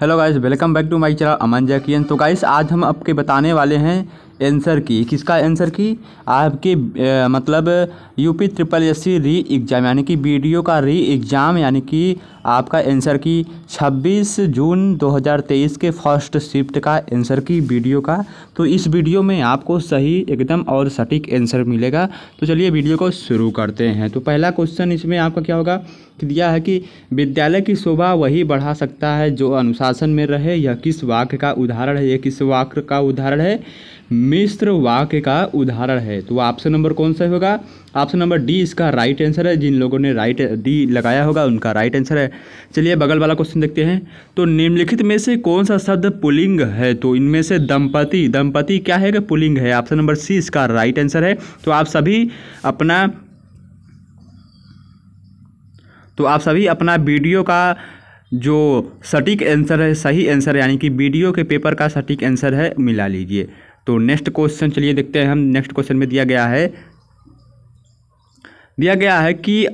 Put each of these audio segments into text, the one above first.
hello guys welcome back to my channel Aman जैकियन तो guys आज हम आपके बताने वाले हैं एंसर की किसका आंसर की आपके ए, मतलब यूपी ट्रिपल एस सी री एग्ज़ाम यानी कि बीडीओ का री एग्ज़ाम यानी कि आपका आंसर की 26 जून 2023 के फर्स्ट शिफ्ट का आंसर की वीडियो का तो इस वीडियो में आपको सही एकदम और सटीक आंसर मिलेगा तो चलिए वीडियो को शुरू करते हैं तो पहला क्वेश्चन इसमें आपका क्या होगा कि दिया है कि विद्यालय की शोभा वही बढ़ा सकता है जो अनुशासन में रहे यह किस वाक्य का उदाहरण है यह किस वाक्य का उदाहरण है मिश्र वाक्य का उदाहरण है तो ऑप्शन नंबर कौन सा होगा ऑप्शन नंबर डी इसका राइट आंसर है जिन लोगों ने राइट डी लगाया होगा उनका राइट आंसर है चलिए बगल वाला क्वेश्चन देखते हैं तो निम्नलिखित में से कौन सा शब्द पुलिंग है तो इनमें से दंपति दंपति क्या है पुलिंग है ऑप्शन नंबर सी इसका राइट आंसर है तो आप सभी अपना तो आप सभी अपना वीडियो का जो सटीक आंसर है सही आंसर यानी कि वीडियो के पेपर का सटीक आंसर है मिला लीजिए तो नेक्स्ट क्वेश्चन चलिए देखते हैं हम नेक्स्ट क्वेश्चन में दिया गया है दिया गया है कि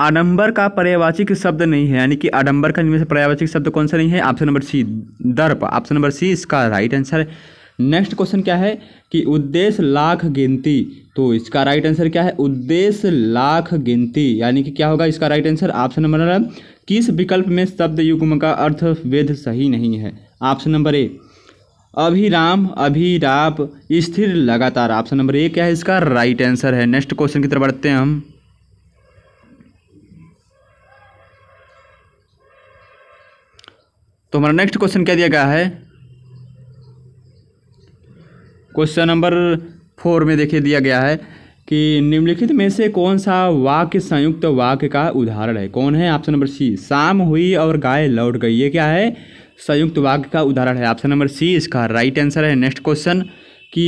आडंबर का पर्यावाचिक शब्द नहीं है यानी कि आडंबर का इनमें से पर्यावाचिक शब्द कौन सा नहीं है ऑप्शन नंबर सी दर्प ऑप्शन नंबर सी इसका राइट आंसर नेक्स्ट क्वेश्चन क्या है कि उद्देश्य लाख गिनती तो इसका राइट आंसर क्या है उद्देश्य लाख गिनती यानी कि क्या होगा इसका राइट आंसर ऑप्शन नंबर किस विकल्प में शब्द युग्म का अर्थ वेद सही नहीं है ऑप्शन नंबर ए अभिराम अभिराप स्थिर लगातार ऑप्शन नंबर ए क्या है इसका राइट आंसर है नेक्स्ट क्वेश्चन की तरफ बढ़ते हैं हम तो हमारा नेक्स्ट क्वेश्चन क्या दिया गया है क्वेश्चन नंबर फोर में देखिए दिया गया है कि निम्नलिखित में से कौन सा वाक्य संयुक्त वाक्य का उदाहरण है कौन है ऑप्शन नंबर सी शाम हुई और गाय लौट गई ये क्या है संयुक्त वाक्य का उदाहरण है ऑप्शन नंबर सी इसका राइट आंसर है नेक्स्ट क्वेश्चन कि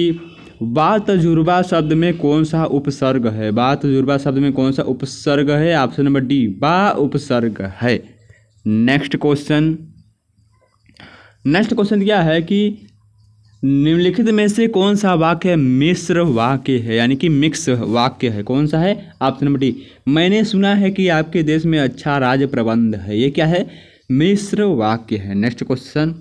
बा तजुर्बा शब्द में कौन सा उपसर्ग है बा तजुर्बा शब्द में कौन सा उपसर्ग है ऑप्शन नंबर डी बा उपसर्ग है नेक्स्ट क्वेश्चन नेक्स्ट क्वेश्चन क्या है कि निम्नलिखित में से कौन सा वाक्य मिश्र वाक्य है यानी कि मिक्स वाक्य है कौन सा है ऑप्शन नंबर डी मैंने सुना है कि आपके देश में अच्छा राज प्रबंध है ये क्या है मिश्र वाक्य है नेक्स्ट क्वेश्चन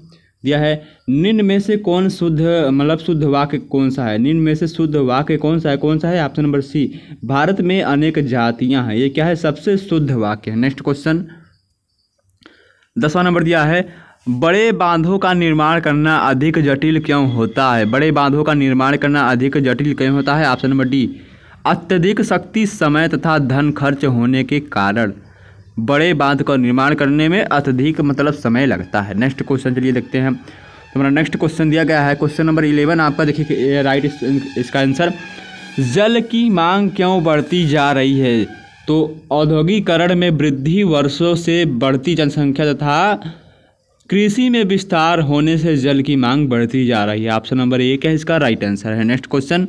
दिया है निम्न में से कौन शुद्ध मतलब शुद्ध वाक्य कौन सा है निम्न में से शुद्ध वाक्य कौन सा है कौन सा है ऑप्शन नंबर सी भारत में अनेक जातियां हैं ये क्या है सबसे शुद्ध वाक्य है नेक्स्ट क्वेश्चन दसवां नंबर दिया है बड़े बांधों का निर्माण करना अधिक जटिल क्यों होता है बड़े बांधों का निर्माण करना अधिक जटिल क्यों होता है ऑप्शन नंबर डी अत्यधिक शक्ति समय तथा धन खर्च होने के कारण बड़े बांध का निर्माण करने में अत्यधिक मतलब समय लगता है नेक्स्ट क्वेश्चन चलिए देखते हैं तो हमारा नेक्स्ट क्वेश्चन दिया गया है क्वेश्चन नंबर इलेवन आपका देखिए राइट इसका आंसर जल की मांग क्यों बढ़ती जा रही है तो औद्योगिकरण में वृद्धि वर्षों से बढ़ती जनसंख्या तथा कृषि में विस्तार होने से जल की मांग बढ़ती जा रही है ऑप्शन नंबर एक है इसका राइट आंसर है नेक्स्ट क्वेश्चन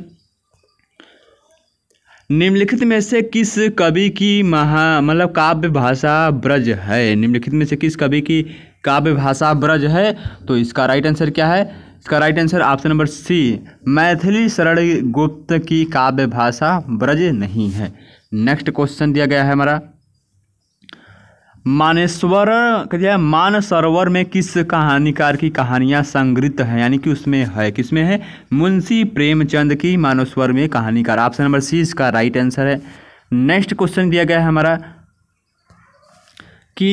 निम्नलिखित में से किस कवि की महा मतलब काव्य भाषा ब्रज है निम्नलिखित में से किस कवि की काव्य भाषा ब्रज है तो इसका राइट आंसर क्या है इसका right answer option number C Maithili Sharan Gupt की काव्य भाषा ब्रज नहीं है नेक्स्ट क्वेश्चन दिया गया है हमारा मानेश्वर क्या मान सरोवर में किस कहानीकार की कहानियाँ संग्रहित हैं यानी कि उसमें है किसमें है मुंशी प्रेमचंद की मानेश्वर में कहानीकार ऑप्शन नंबर सी इसका राइट आंसर है नेक्स्ट क्वेश्चन दिया गया है हमारा कि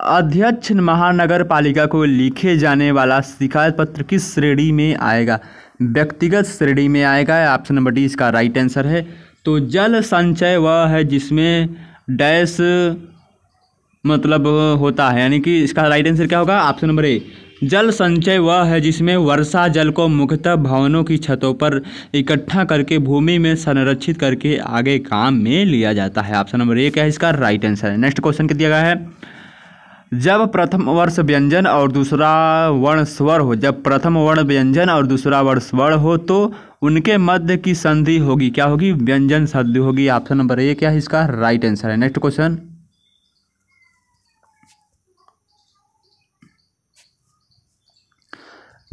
अध्यक्ष महानगर पालिका को लिखे जाने वाला शिकायत पत्र किस श्रेणी में आएगा व्यक्तिगत श्रेणी में आएगा ऑप्शन नंबर डी इसका राइट आंसर है तो जल संचय वह है जिसमें डैश मतलब होता है यानी कि इसका राइट आंसर क्या होगा ऑप्शन नंबर ए जल संचय वह है जिसमें वर्षा जल को मुख्यतः भवनों की छतों पर इकट्ठा करके भूमि में संरक्षित करके आगे काम में लिया जाता है ऑप्शन नंबर ए क्या है इसका राइट आंसर है नेक्स्ट क्वेश्चन क्या दिया गया है जब प्रथम वर्ष व्यंजन और दूसरा वर्ण स्वर हो जब प्रथम वर्ण व्यंजन और दूसरा वर्ण स्वर हो तो उनके मध्य की संधि होगी क्या होगी व्यंजन संधि होगी ऑप्शन नंबर ए क्या है इसका राइट आंसर है नेक्स्ट क्वेश्चन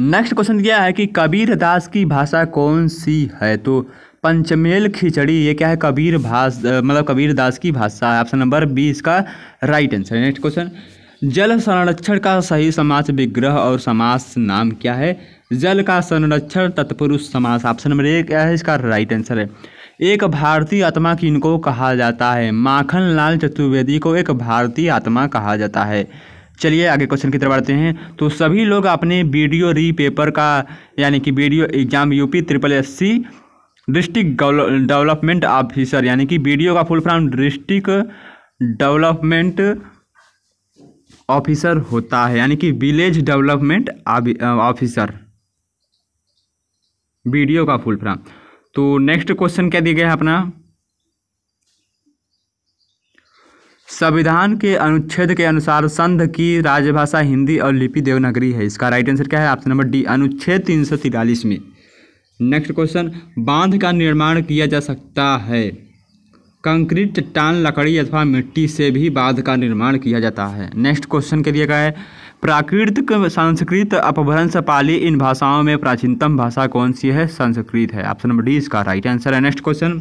नेक्स्ट क्वेश्चन दिया है कि कबीर दास की भाषा कौन सी है तो पंचमेल खिचड़ी ये क्या है कबीर भाष मतलब कबीर दास की भाषा है ऑप्शन नंबर बी इसका राइट आंसर है नेक्स्ट क्वेश्चन जल संरक्षण का सही समाज विग्रह और समास नाम क्या है जल का संरक्षण तत्पुरुष समास ऑप्शन नंबर ए क्या है इसका राइट आंसर है एक भारतीय आत्मा किनको कहा जाता है माखन लाल चतुर्वेदी को एक भारतीय आत्मा कहा जाता है चलिए आगे क्वेश्चन की तरफ बढ़ते हैं तो सभी लोग अपने वीडियो री पेपर का यानी कि VDO exam UP triple S C district development officer यानी कि वीडियो का full form district development officer होता है यानी कि विलेज डेवलपमेंट ऑफिसर वीडियो का फुल फॉर्म तो नेक्स्ट क्वेश्चन क्या दिया गया है अपना संविधान के अनुच्छेद के अनुसार संध की राजभाषा हिंदी और लिपि देवनागरी है इसका राइट आंसर क्या है ऑप्शन नंबर डी अनुच्छेद तीन सौ तिरालीस में नेक्स्ट क्वेश्चन बांध का निर्माण किया जा सकता है कंक्रीट चट्टान लकड़ी अथवा मिट्टी से भी बांध का निर्माण किया जाता है नेक्स्ट क्वेश्चन के लिए क्या है प्राकृतिक संस्कृत अपभ्रंश पाली इन भाषाओं में प्राचीनतम भाषा कौन सी है संस्कृत है ऑप्शन नंबर डी इसका राइट आंसर है नेक्स्ट क्वेश्चन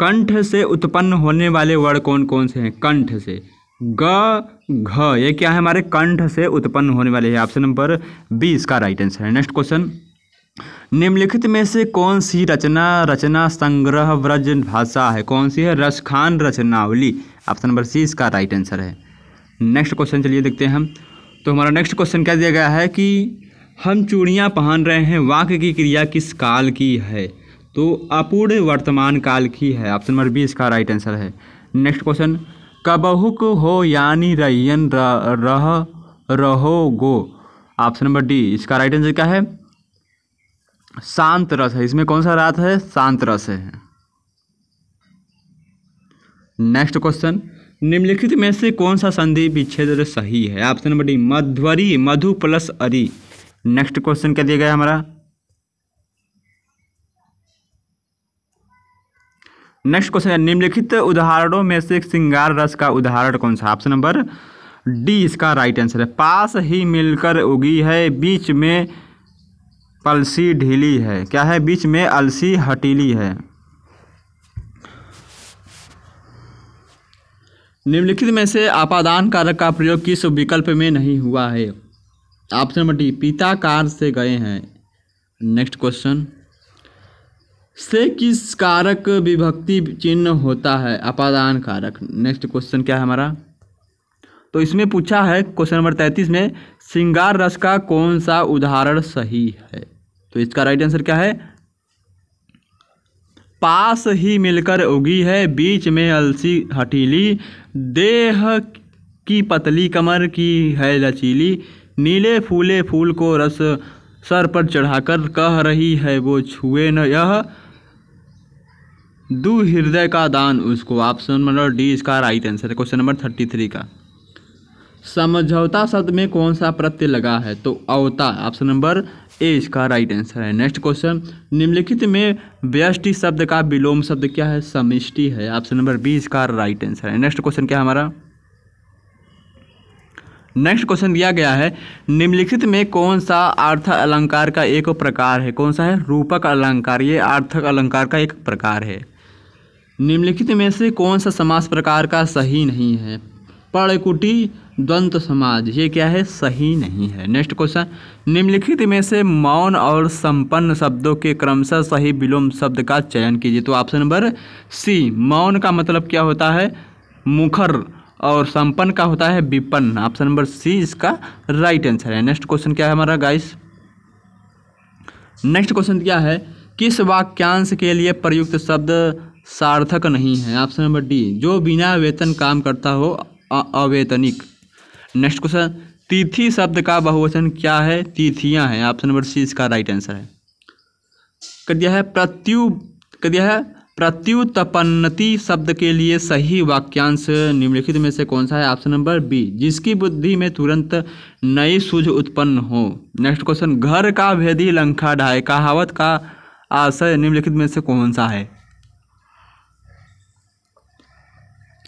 कंठ से उत्पन्न होने वाले वर्ड कौन कौन से हैं कंठ से ग घ ये क्या है हमारे कंठ से उत्पन्न होने वाले हैं ऑप्शन नंबर बी इसका राइट आंसर है नेक्स्ट क्वेश्चन निम्नलिखित में से कौन सी रचना रचना संग्रह व्रज भाषा है कौन सी है रसखान रचनावली ऑप्शन नंबर सी इसका राइट आंसर है नेक्स्ट क्वेश्चन चलिए देखते हैं हम तो हमारा नेक्स्ट क्वेश्चन क्या दिया गया है कि हम चूड़ियाँ पहन रहे हैं वाक्य की क्रिया किस काल की है तो अपूर्ण वर्तमान काल की है ऑप्शन नंबर बी इसका राइट आंसर है नेक्स्ट क्वेश्चन कबहुक हो यानी रैयन रह रहो गो ऑप्शन नंबर डी इसका राइट आंसर क्या है शांत रस है इसमें कौन सा रात है शांत रस है नेक्स्ट क्वेश्चन निम्नलिखित में से कौन सा संधि विच्छेद सही है ऑप्शन नंबर डी मध्वरी मधु प्लस अरी नेक्स्ट क्वेश्चन क्या दिया गया हमारा नेक्स्ट क्वेश्चन है निम्नलिखित उदाहरणों में से सिंगार रस का उदाहरण कौन सा ऑप्शन नंबर डी इसका राइट आंसर है पास ही मिलकर उगी है बीच में पलसी ढीली है क्या है बीच में अलसी हटीली है निम्नलिखित में से आपादान कारक का प्रयोग किस विकल्प में नहीं हुआ है ऑप्शन नंबर डी पीता कार से गए हैं नेक्स्ट क्वेश्चन से किस कारक विभक्ति चिन्ह होता है अपादान कारक नेक्स्ट क्वेश्चन क्या है हमारा तो इसमें पूछा है क्वेश्चन नंबर तैंतीस में श्रृंगार रस का कौन सा उदाहरण सही है तो इसका राइट आंसर क्या है पास ही मिलकर उगी है बीच में अलसी हटीली देह की पतली कमर की है लचीली नीले फूले फूल को रस सर पर चढ़ाकर कह रही है वो छुए न यह दो हृदय का दान उसको ऑप्शन नंबर डी इसका राइट आंसर है क्वेश्चन नंबर थर्टी थ्री का समझौता शब्द में कौन सा प्रत्यय लगा है तो अवता ऑप्शन नंबर ए इसका राइट आंसर है नेक्स्ट क्वेश्चन निम्नलिखित में व्यष्टि शब्द का विलोम शब्द क्या है समिष्टि है ऑप्शन नंबर बी इसका राइट आंसर है नेक्स्ट क्वेश्चन क्या हमारा नेक्स्ट क्वेश्चन दिया गया है निम्नलिखित में कौन सा अर्थ अलंकार का एक प्रकार है कौन सा है रूपक अलंकार ये आर्थक अलंकार का एक प्रकार है निम्नलिखित में से कौन सा समास प्रकार का सही नहीं है पर्णकुटी द्वंत समाज ये क्या है सही नहीं है नेक्स्ट क्वेश्चन निम्नलिखित में से मौन और संपन्न शब्दों के क्रमशः सही विलोम शब्द का चयन कीजिए तो ऑप्शन नंबर सी मौन का मतलब क्या होता है मुखर और संपन्न का होता है विपन्न ऑप्शन नंबर सी इसका राइट आंसर है नेक्स्ट क्वेश्चन क्या है हमारा गाइस नेक्स्ट क्वेश्चन क्या है किस वाक्यांश के लिए प्रयुक्त शब्द सार्थक नहीं है ऑप्शन नंबर डी जो बिना वेतन काम करता हो अवेतनिक नेक्स्ट क्वेश्चन तिथि शब्द का बहुवचन क्या है तिथियां हैं ऑप्शन नंबर सी इसका राइट आंसर है कर दिया है प्रत्यु कर दिया है प्रत्युतपन्नति शब्द के लिए सही वाक्यांश निम्नलिखित में से कौन सा है ऑप्शन नंबर बी जिसकी बुद्धि में तुरंत नई सूझ उत्पन्न हो नेक्स्ट क्वेश्चन घर का भेदी लंखा ढाए कहावत का आशय निम्नलिखित में से कौन सा है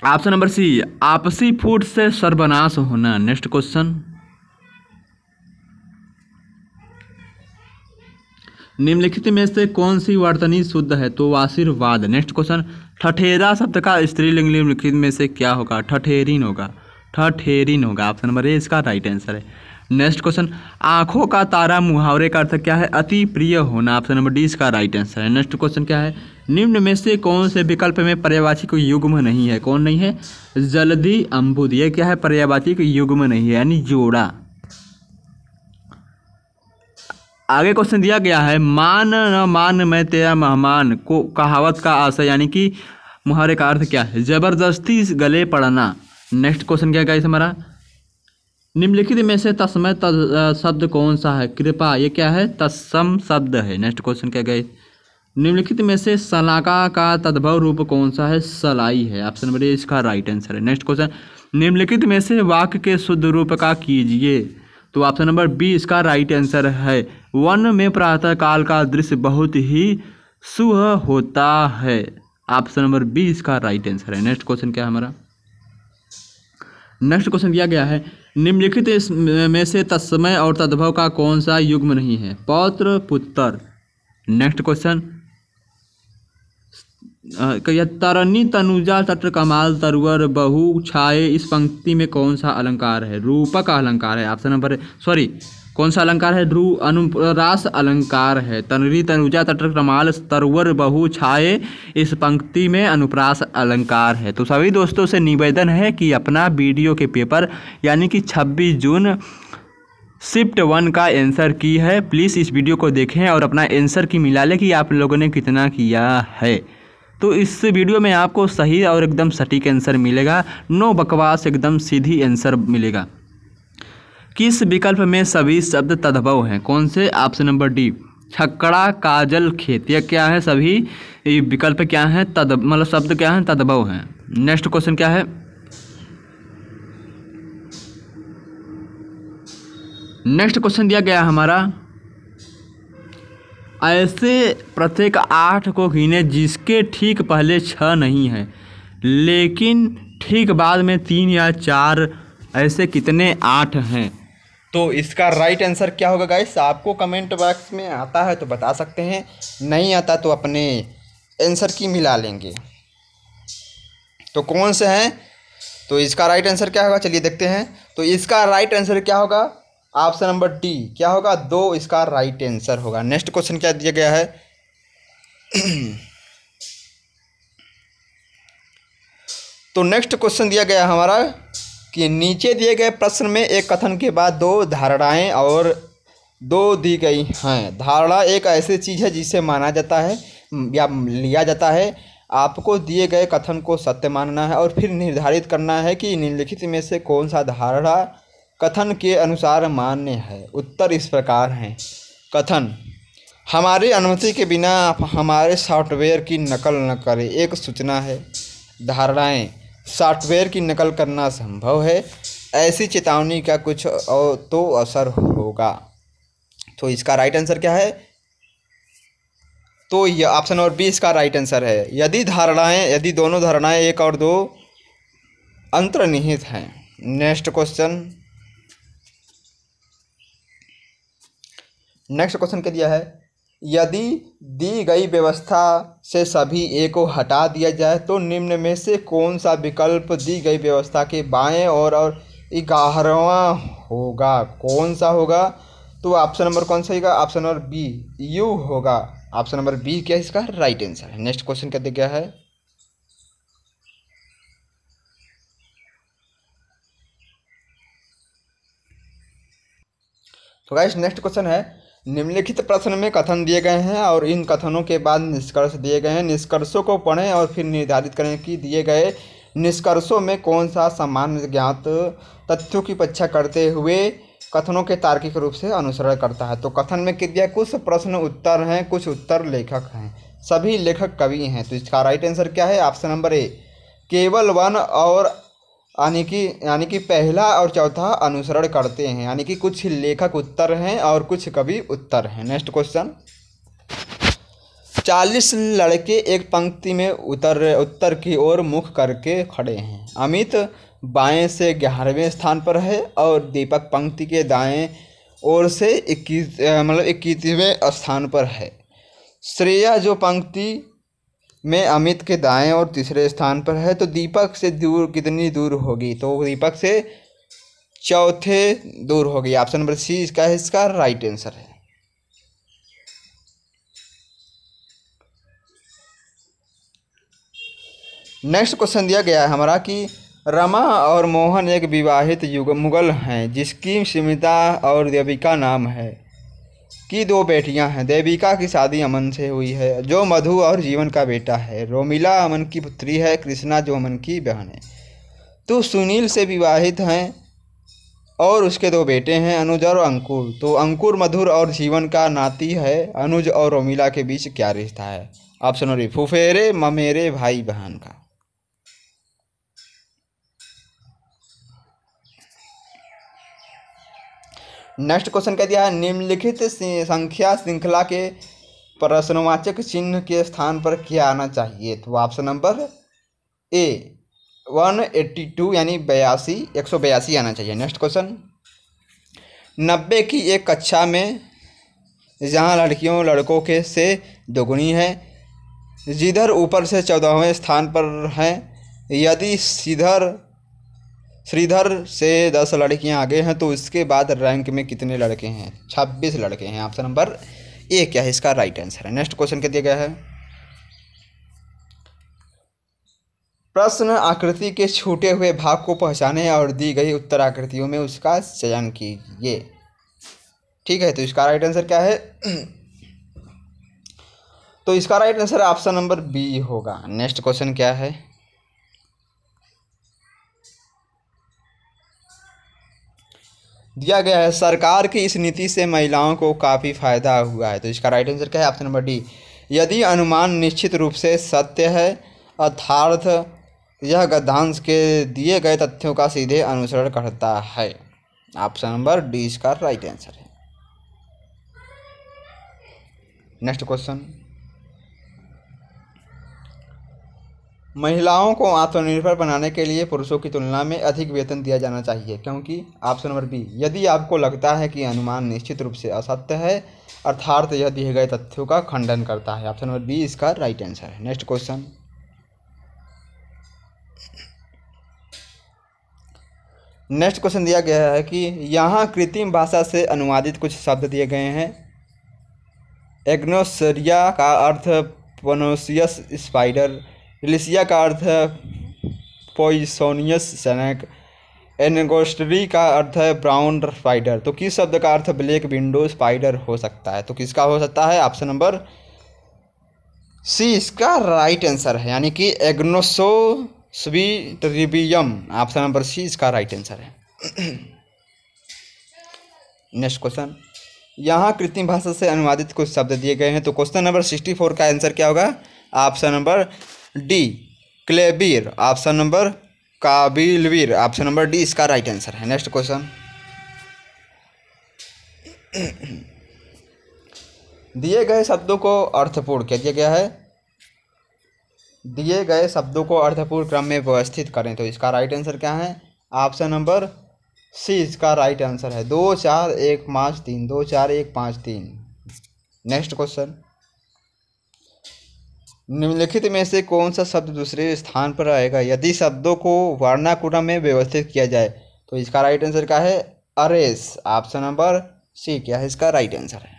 ऑप्शन नंबर सी आपसी फूट से सर्वनाश होना नेक्स्ट क्वेश्चन निम्नलिखित में से कौन सी वर्तनी शुद्ध है तो आशीर्वाद नेक्स्ट क्वेश्चन ठठेरा शब्द का स्त्रीलिंग निम्नलिखित में से क्या होगा ठठेरिन होगा ठठेरिन होगा ऑप्शन नंबर ए इसका राइट आंसर है नेक्स्ट क्वेश्चन आंखों का तारा मुहावरे का अर्थ क्या है अति प्रिय होना ऑप्शन नंबर डी इसका राइट आंसर है नेक्स्ट क्वेश्चन क्या है निम्न में से कौन से विकल्प में पर्यावाचिक युग्म नहीं है कौन नहीं है जल्दी अम्बुद यह क्या है पर्यावाचिक युग्म नहीं है यानी जोड़ा आगे क्वेश्चन दिया गया है मान न मान मैं तेरा मेहमान को कहावत का आशय यानी कि मुहावरे का अर्थ क्या है जबरदस्ती गले पड़ना नेक्स्ट क्वेश्चन क्या गया हमारा निम्नलिखित में से तस्मय तद शब्द कौन सा है कृपा ये क्या है तस्म शब्द है नेक्स्ट क्वेश्चन क्या गए निम्नलिखित में से सलाका का तद्भव रूप कौन सा है सलाई है ऑप्शन नंबर ए इसका राइट आंसर है नेक्स्ट क्वेश्चन निम्नलिखित में से वाक्य के शुद्ध रूप का कीजिए तो ऑप्शन नंबर बी इसका राइट आंसर है वन में प्रातः काल का दृश्य बहुत ही सुह होता है ऑप्शन नंबर बी इसका राइट आंसर है नेक्स्ट क्वेश्चन क्या हमारा नेक्स्ट क्वेश्चन दिया गया है निम्नलिखित में से तत्समय और तद्भव का कौन सा युग्म नहीं है पौत्र पुत्र नेक्स्ट क्वेश्चन तरनी तनुजा तत्र कमाल तरवर बहु छाए इस पंक्ति में कौन सा अलंकार है रूपक अलंकार है ऑप्शन नंबर सॉरी कौन सा अलंकार है ध्रुव अनुप्रास अलंकार है तनरी तनुजा तटक रमाल तरवर बहु छाए इस पंक्ति में अनुप्रास अलंकार है तो सभी दोस्तों से निवेदन है कि अपना वीडियो के पेपर यानी कि 26 जून शिफ्ट वन का आंसर की है प्लीज़ इस वीडियो को देखें और अपना आंसर की मिला लें कि आप लोगों ने कितना किया है तो इस वीडियो में आपको सही और एकदम सटीक आंसर मिलेगा नो बकवास एकदम सीधी आंसर मिलेगा किस विकल्प में सभी शब्द तद्भव हैं कौन से ऑप्शन नंबर डी छकड़ा काजल खेत यह क्या है सभी विकल्प क्या हैं तद मतलब शब्द क्या हैं तद्भव हैं नेक्स्ट क्वेश्चन क्या है नेक्स्ट क्वेश्चन दिया गया हमारा ऐसे प्रत्येक आठ को गिने जिसके ठीक पहले छः नहीं है लेकिन ठीक बाद में तीन या चार ऐसे कितने आठ हैं तो इसका राइट आंसर क्या होगा गाइस आपको कमेंट बॉक्स में आता है तो बता सकते हैं नहीं आता तो अपने आंसर की मिला लेंगे तो कौन से हैं तो इसका राइट आंसर क्या होगा चलिए देखते हैं तो इसका राइट आंसर क्या होगा ऑप्शन नंबर डी क्या होगा दो इसका राइट आंसर होगा नेक्स्ट क्वेश्चन क्या दिया गया है तो नेक्स्ट क्वेश्चन दिया गया हमारा कि नीचे दिए गए प्रश्न में एक कथन के बाद दो धारणाएं और दो दी गई हैं धारणा एक ऐसी चीज़ है जिसे माना जाता है या लिया जाता है आपको दिए गए कथन को सत्य मानना है और फिर निर्धारित करना है कि निम्नलिखित में से कौन सा धारणा कथन के अनुसार मान्य है उत्तर इस प्रकार हैं कथन हमारी अनुमति के बिना आप हमारे सॉफ्टवेयर की नकल न करें एक सूचना है धारणाएं सॉफ्टवेयर की नकल करना संभव है ऐसी चेतावनी का कुछ तो असर होगा तो इसका राइट आंसर क्या है तो यह ऑप्शन नंबर बी इसका राइट आंसर है यदि धारणाएं यदि दोनों धारणाएं एक और दो अंतर्निहित हैं नेक्स्ट क्वेश्चन नेक्स्ट क्वेश्चन क्या दिया है यदि दी गई व्यवस्था से सभी ए को हटा दिया जाए तो निम्न में से कौन सा विकल्प दी गई व्यवस्था के बाएं और और ग्यारहवा होगा कौन सा होगा तो ऑप्शन नंबर कौन सा होगा ऑप्शन नंबर बी यू होगा ऑप्शन नंबर बी क्या इसका राइट आंसर है नेक्स्ट क्वेश्चन क्या दिया है तो गाइस नेक्स्ट क्वेश्चन है निम्नलिखित प्रश्न में कथन दिए गए हैं और इन कथनों के बाद निष्कर्ष दिए गए हैं निष्कर्षों को पढ़ें और फिर निर्धारित करें कि दिए गए निष्कर्षों में कौन सा सामान्य ज्ञात तथ्यों की परीक्षा करते हुए कथनों के तार्किक रूप से अनुसरण करता है तो कथन में दिया कुछ प्रश्न उत्तर हैं कुछ उत्तर लेखक हैं सभी लेखक कवि हैं तो इसका राइट आंसर क्या है ऑप्शन नंबर ए केवल वन और यानी कि यानी कि पहला और चौथा अनुसरण करते हैं यानी कि कुछ लेखक उत्तर हैं और कुछ कवि उत्तर हैं नेक्स्ट क्वेश्चन चालीस लड़के एक पंक्ति में उतर उत्तर की ओर मुख करके खड़े हैं अमित बाएं से ग्यारहवें स्थान पर है और दीपक पंक्ति के दाएं ओर से इक्कीस मतलब इक्कीसवें स्थान पर है श्रेया जो पंक्ति में अमित के दाएं और तीसरे स्थान पर है तो दीपक से दूर कितनी दूर होगी तो दीपक से चौथे दूर होगी ऑप्शन नंबर सी इसका है इसका राइट आंसर है नेक्स्ट क्वेश्चन दिया गया है हमारा कि रमा और मोहन एक विवाहित युग मुगल हैं जिसकी सुमिता और देविका नाम है की दो बेटियां हैं देविका की शादी अमन से हुई है जो मधु और जीवन का बेटा है रोमिला अमन की पुत्री है कृष्णा जो अमन की बहन है तो सुनील से विवाहित हैं और उसके दो बेटे हैं अनुज और अंकुर तो अंकुर मधुर और जीवन का नाती है अनुज और रोमिला के बीच क्या रिश्ता है आप सुनो रही फुफेरे ममेरे भाई बहन का नेक्स्ट क्वेश्चन कह दिया है निम्नलिखित संख्या श्रृंखला के प्रश्नवाचक चिन्ह के स्थान पर क्या आना चाहिए तो option number A one eighty two यानी बयासी एक सौ बयासी आना चाहिए नेक्स्ट क्वेश्चन नब्बे की एक कक्षा में जहाँ लड़कियों लड़कों के से दोगुनी है जिधर ऊपर से चौदहवें स्थान पर हैं यदि सीधर श्रीधर से दस लड़कियां आगे हैं तो इसके बाद रैंक में कितने लड़के हैं छब्बीस लड़के हैं ऑप्शन नंबर ए क्या है इसका राइट आंसर है नेक्स्ट क्वेश्चन क्या दिया गया है प्रश्न आकृति के छूटे हुए भाग को पहचाने और दी गई उत्तर आकृतियों में उसका चयन कीजिए ठीक है तो इसका राइट आंसर क्या है तो इसका right answer option number B होगा नेक्स्ट क्वेश्चन क्या है दिया गया है सरकार की इस नीति से महिलाओं को काफ़ी फायदा हुआ है तो इसका राइट आंसर क्या है ऑप्शन नंबर डी यदि अनुमान निश्चित रूप से सत्य है अर्थार्थ यह गद्यांश के दिए गए तथ्यों का सीधे अनुसरण करता है ऑप्शन नंबर डी इसका राइट आंसर है नेक्स्ट क्वेश्चन महिलाओं को आत्मनिर्भर बनाने के लिए पुरुषों की तुलना में अधिक वेतन दिया जाना चाहिए क्योंकि ऑप्शन नंबर बी यदि आपको लगता है कि अनुमान निश्चित रूप से असत्य है अर्थात यह दिए गए तथ्यों का खंडन करता है ऑप्शन नंबर बी इसका राइट आंसर है नेक्स्ट क्वेश्चन नेक्स्ट क्वेश्चन दिया गया है कि यहाँ कृत्रिम भाषा से अनुवादित कुछ शब्द दिए गए हैं एग्नोसरिया का अर्थ पोनोसियस स्पाइडर रिलिसिया का अर्थ है पोइसोनियस सनैक एनगोस्टरी का अर्थ है ब्राउन स्पाइडर तो किस शब्द का अर्थ ब्लैक विंडो स्पाइडर हो सकता है तो किसका हो सकता है ऑप्शन नंबर सी इसका राइट आंसर है यानी कि एग्नोसो स्वीट्रिबियम ऑप्शन नंबर सी इसका राइट आंसर है नेक्स्ट क्वेश्चन यहाँ कृत्रिम भाषा से अनुवादित कुछ शब्द दिए गए हैं तो क्वेश्चन नंबर सिक्सटी फोर का आंसर क्या होगा ऑप्शन नंबर डी क्लेबीर ऑप्शन नंबर काबिलवीर ऑप्शन नंबर डी इसका राइट आंसर है नेक्स्ट क्वेश्चन दिए गए शब्दों को अर्थपूर्ण क्या दिया गया है दिए गए शब्दों को अर्थपूर्ण क्रम में व्यवस्थित करें तो इसका राइट आंसर क्या है ऑप्शन नंबर सी इसका राइट आंसर है दो चार एक पाँच तीन दो चार एक पाँच तीन नेक्स्ट क्वेश्चन निम्नलिखित में से कौन सा शब्द दूसरे स्थान पर आएगा यदि शब्दों को वर्णाक्रम में व्यवस्थित किया जाए तो इसका राइट आंसर क्या है अरेस ऑप्शन नंबर सी क्या है इसका राइट आंसर है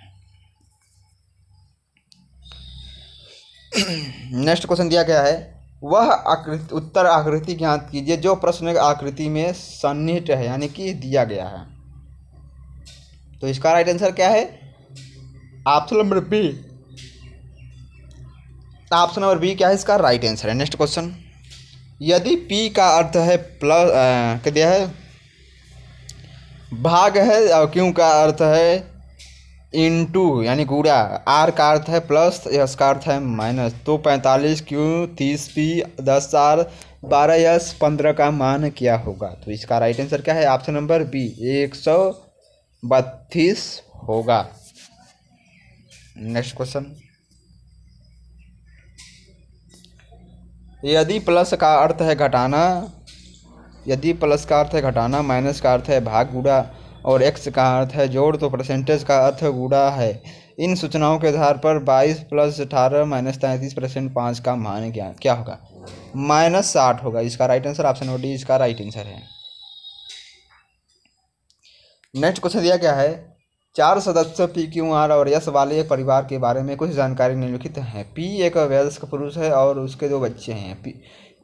नेक्स्ट क्वेश्चन दिया गया है वह आकृति उत्तर आकृति ज्ञात कीजिए जो प्रश्न आकृति में सन्निहित है यानी कि दिया गया है तो इसका राइट आंसर क्या है ऑप्शन नंबर बी तो ऑप्शन नंबर बी क्या है इसका राइट आंसर है नेक्स्ट क्वेश्चन यदि पी का अर्थ है प्लस क्या दिया है भाग है और क्यों का अर्थ है टू यानी गुड़ा आर का अर्थ है प्लस यस का अर्थ है माइनस तो पैंतालीस क्यू तीस पी दस चार बारह यस पंद्रह का मान क्या होगा तो इसका राइट आंसर क्या है ऑप्शन नंबर बी एक सौ बत्तीस होगा नेक्स्ट क्वेश्चन यदि प्लस का अर्थ है घटाना यदि प्लस का अर्थ है घटाना माइनस का अर्थ है भाग गुड़ा और एक्स का अर्थ है जोड़ तो परसेंटेज का अर्थ गुड़ा है इन सूचनाओं के आधार पर 22 प्लस अठारह माइनस तैंतीस परसेंट पाँच का मान क्या क्या होगा माइनस साठ होगा इसका right answer option number D इसका राइट आंसर है नेक्स्ट क्वेश्चन दिया क्या है चार सदस्य पी आर और यस वाले परिवार के बारे में कुछ जानकारी निम्नलिखित है पी एक वयस्क पुरुष है और उसके दो बच्चे हैं पी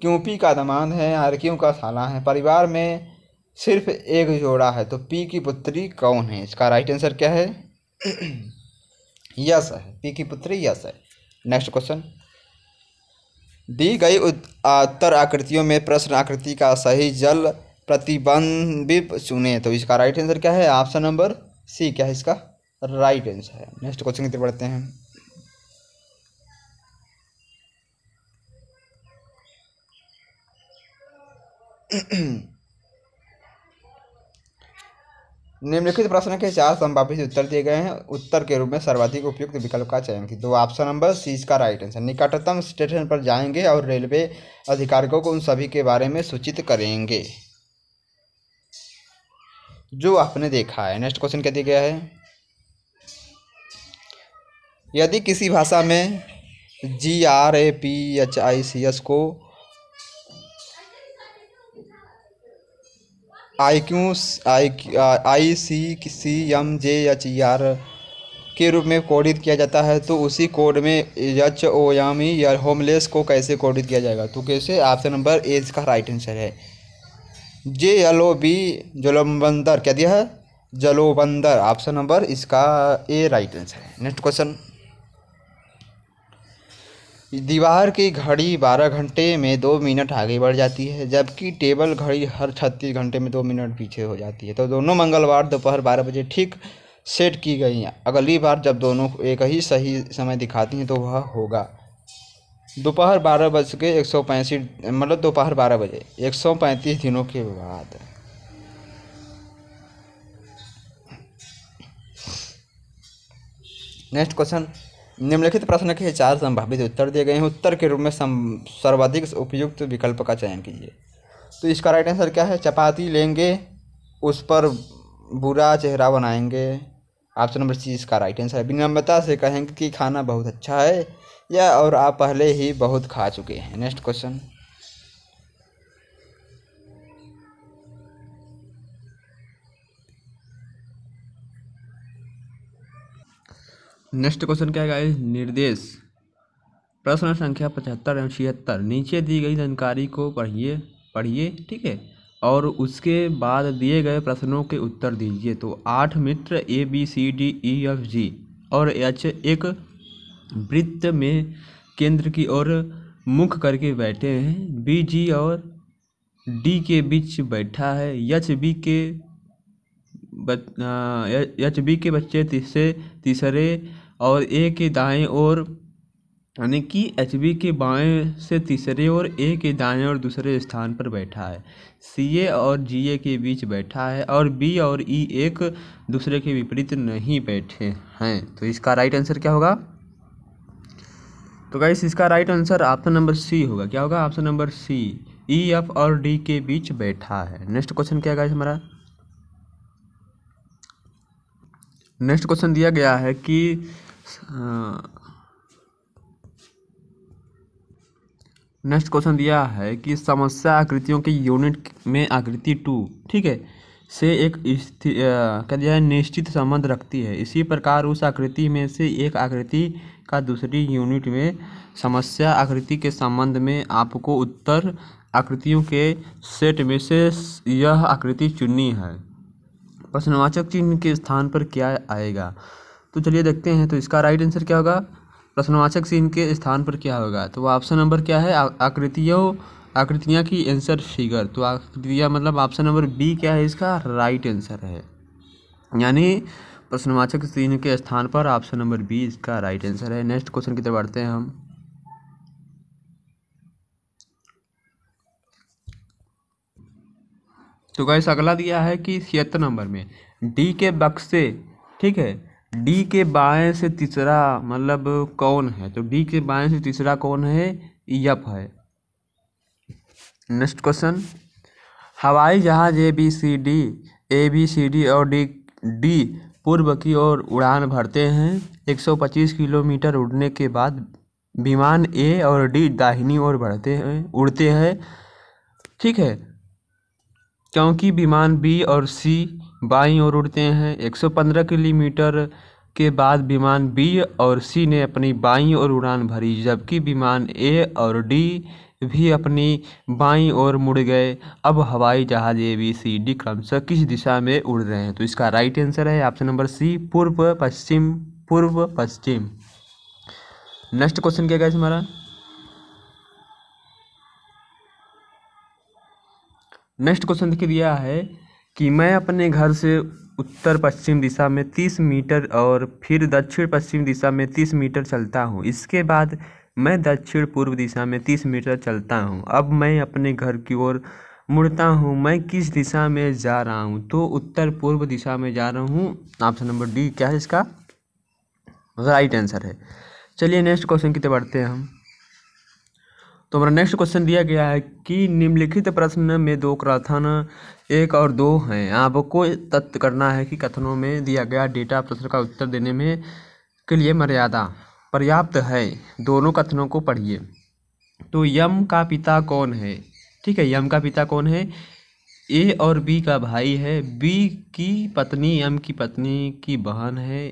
क्यों पी का दमान है आर क्यों का साला है परिवार में सिर्फ एक जोड़ा है तो पी की पुत्री कौन है इसका राइट आंसर क्या है यस है पी की पुत्री यस है नेक्स्ट क्वेश्चन दी गई उत्तर आकृतियों में प्रश्न आकृति का सही जल प्रतिबंधित चुने तो इसका राइट आंसर क्या है ऑप्शन नंबर सी क्या है इसका राइट आंसर है नेक्स्ट क्वेश्चन की तरफ बढ़ते हैं निम्नलिखित प्रश्न के चार संभावित उत्तर दिए गए हैं उत्तर के रूप में सर्वाधिक उपयुक्त विकल्प का चयन की दो ऑप्शन नंबर सी इसका राइट आंसर निकटतम स्टेशन पर जाएंगे और रेलवे अधिकारियों को उन सभी के बारे में सूचित करेंगे जो आपने देखा है नेक्स्ट क्वेश्चन क्या दिया गया है यदि किसी भाषा में G R A P H I C S को I Q I I C C M J H E R के रूप में कोडित किया जाता है तो उसी कोड में एच ओ एम ई या होमलेस को कैसे कोडित किया जाएगा तो कैसे ऑप्शन नंबर ए इसका राइट आंसर है जे एल ओ बी जलोबंदर क्या दिया है जलोबंदर ऑप्शन नंबर इसका ए राइट आंसर है नेक्स्ट क्वेश्चन दीवार की घड़ी बारह घंटे में दो मिनट आगे बढ़ जाती है जबकि टेबल घड़ी हर छत्तीस घंटे में दो मिनट पीछे हो जाती है तो दोनों मंगलवार दोपहर बारह बजे ठीक सेट की गई हैं अगली बार जब दोनों एक ही सही समय दिखाती हैं तो वह होगा दोपहर बारह बज के एक सौ पैंसठ मतलब दोपहर बारह बजे एक सौ पैंतीस दिनों के बाद नेक्स्ट क्वेश्चन निम्नलिखित प्रश्न के चार संभावित उत्तर दिए गए हैं उत्तर के रूप में सर्वाधिक उपयुक्त विकल्प का चयन कीजिए तो इसका राइट आंसर क्या है चपाती लेंगे उस पर बुरा चेहरा बनाएंगे ऑप्शन नंबर सी इसका राइट आंसर है विनम्रता से कहेंगे कि खाना बहुत अच्छा है या और आप पहले ही बहुत खा चुके हैं नेक्स्ट क्वेश्चन नेक्स्ट क्वेश्चन क्या है निर्देश प्रश्न संख्या पचहत्तर एवं छिहत्तर नीचे दी गई जानकारी को पढ़िए पढ़िए ठीक है और उसके बाद दिए गए प्रश्नों के उत्तर दीजिए तो आठ मित्र A B C D E F G और एच एक वृत्त में केंद्र की ओर मुख करके बैठे हैं बी जी और डी के बीच बैठा है यच बी के एच बी के बच्चे तीसरे तीसरे और ए के दाएं और यानी कि एच बी के बाएं से तीसरे और ए के दाएं और दूसरे स्थान पर बैठा है सी ए और जी ए के बीच बैठा है और बी और ई e एक दूसरे के विपरीत नहीं बैठे हैं तो इसका राइट आंसर क्या होगा तो गाइस इसका right answer option number C होगा क्या होगा option number C E F और डी के बीच बैठा है नेक्स्ट क्वेश्चन क्या गाइस हमारा नेक्स्ट क्वेश्चन दिया गया है कि नेक्स्ट क्वेश्चन दिया है कि समस्या आकृतियों के यूनिट में आकृति टू ठीक है से एक स्थिति क्या दिया है निश्चित संबंध रखती है इसी प्रकार उस आकृति में से एक आकृति का दूसरी यूनिट में समस्या आकृति के संबंध में आपको उत्तर आकृतियों के सेट में से यह आकृति चुननी है प्रश्नवाचक चिन्ह के स्थान पर क्या आएगा तो चलिए देखते हैं तो इसका राइट आंसर क्या होगा प्रश्नवाचक चिन्ह के स्थान पर क्या होगा तो ऑप्शन नंबर क्या है आकृतियों आकृतियाँ की आंसर फिगर तो आकृतियाँ मतलब ऑप्शन नंबर बी क्या है इसका राइट आंसर है यानी प्रश्नवाचक चिन्ह के स्थान पर ऑप्शन नंबर बी इसका राइट आंसर है नेक्स्ट क्वेश्चन की तरफ बढ़ते हैं हम तो गैस अगला दिया है कि छिहत्तर नंबर में डी के बक्से ठीक है डी के बाएं से तीसरा मतलब कौन है तो डी के बाएं से तीसरा कौन है यप है नेक्स्ट क्वेश्चन हवाई जहाज A B C D A B C D और डी डी पूर्व की ओर उड़ान भरते हैं 125 किलोमीटर उड़ने के बाद विमान ए और डी दाहिनी ओर बढ़ते हैं उड़ते हैं ठीक है क्योंकि विमान बी और सी बाईं ओर उड़ते हैं 115 किलोमीटर के बाद विमान बी और सी ने अपनी बाईं ओर उड़ान भरी जबकि विमान ए और डी भी अपनी बाई ओर मुड़ गए अब हवाई जहाज ए बी सी डी क्रमशः किस दिशा में उड़ रहे हैं तो इसका राइट आंसर है ऑप्शन नंबर सी पूर्व पश्चिम पूर्व पश्चिम नेक्स्ट क्वेश्चन क्या गया हमारा नेक्स्ट क्वेश्चन देखिए दिया है कि मैं अपने घर से उत्तर पश्चिम दिशा में तीस मीटर और फिर दक्षिण पश्चिम दिशा में तीस मीटर चलता हूँ इसके बाद मैं दक्षिण पूर्व दिशा में तीस मीटर चलता हूँ अब मैं अपने घर की ओर मुड़ता हूँ मैं किस दिशा में जा रहा हूँ तो उत्तर पूर्व दिशा में जा रहा हूँ ऑप्शन नंबर डी क्या है इसका राइट आंसर है चलिए नेक्स्ट क्वेश्चन की तरफ बढ़ते हैं हम तो हमारा नेक्स्ट क्वेश्चन दिया गया है कि निम्नलिखित प्रश्न में दो कथन एक और दो हैं आपको तत्व करना है कि कथनों में दिया गया डेटा प्रश्न का उत्तर देने में के लिए मर्यादा पर्याप्त है दोनों कथनों को पढ़िए तो यम का पिता कौन है ठीक है यम का पिता कौन है ए और बी का भाई है बी की पत्नी यम की पत्नी की बहन है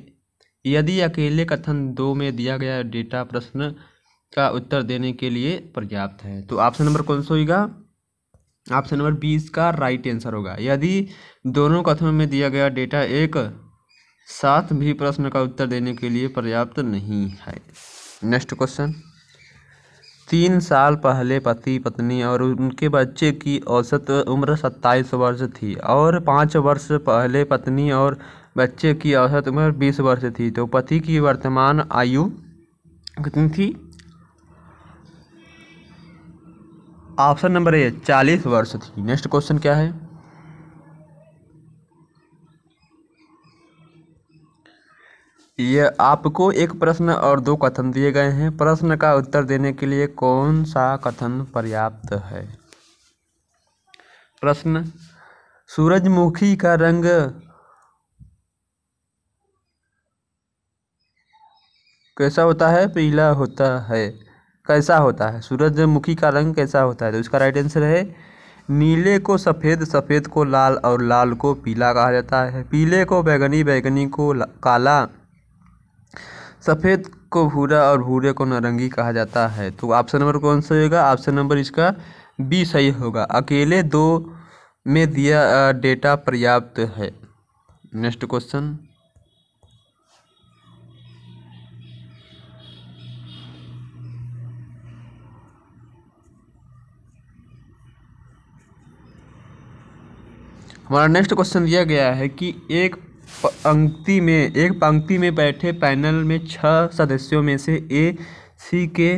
यदि अकेले कथन दो में दिया गया डेटा प्रश्न का उत्तर देने के लिए पर्याप्त है तो ऑप्शन नंबर कौन सा होगा ऑप्शन नंबर बी इसका राइट आंसर होगा यदि दोनों कथनों में दिया गया डेटा एक साथ भी प्रश्न का उत्तर देने के लिए पर्याप्त नहीं है नेक्स्ट क्वेश्चन तीन साल पहले पति पत्नी और उनके बच्चे की औसत उम्र सत्ताईस वर्ष थी और पाँच वर्ष पहले पत्नी और बच्चे की औसत उम्र बीस वर्ष थी तो पति की वर्तमान आयु कितनी थी ऑप्शन नंबर ए चालीस वर्ष थी नेक्स्ट क्वेश्चन क्या है ये आपको एक प्रश्न और दो कथन दिए गए हैं प्रश्न का उत्तर देने के लिए कौन सा कथन पर्याप्त है प्रश्न सूरजमुखी का रंग कैसा होता है पीला होता है कैसा होता है सूरजमुखी का रंग कैसा होता है तो इसका राइट आंसर है नीले को सफ़ेद सफ़ेद को लाल और लाल को पीला कहा जाता है पीले को बैगनी बैगनी को काला सफ़ेद को भूरा और भूरे को नारंगी कहा जाता है तो ऑप्शन नंबर कौन सा होगा ऑप्शन नंबर इसका बी सही होगा अकेले दो में दिया डेटा पर्याप्त है नेक्स्ट क्वेश्चन हमारा नेक्स्ट क्वेश्चन दिया गया है कि एक पंक्ति में एक पंक्ति में बैठे पैनल में छह सदस्यों में से ए सी के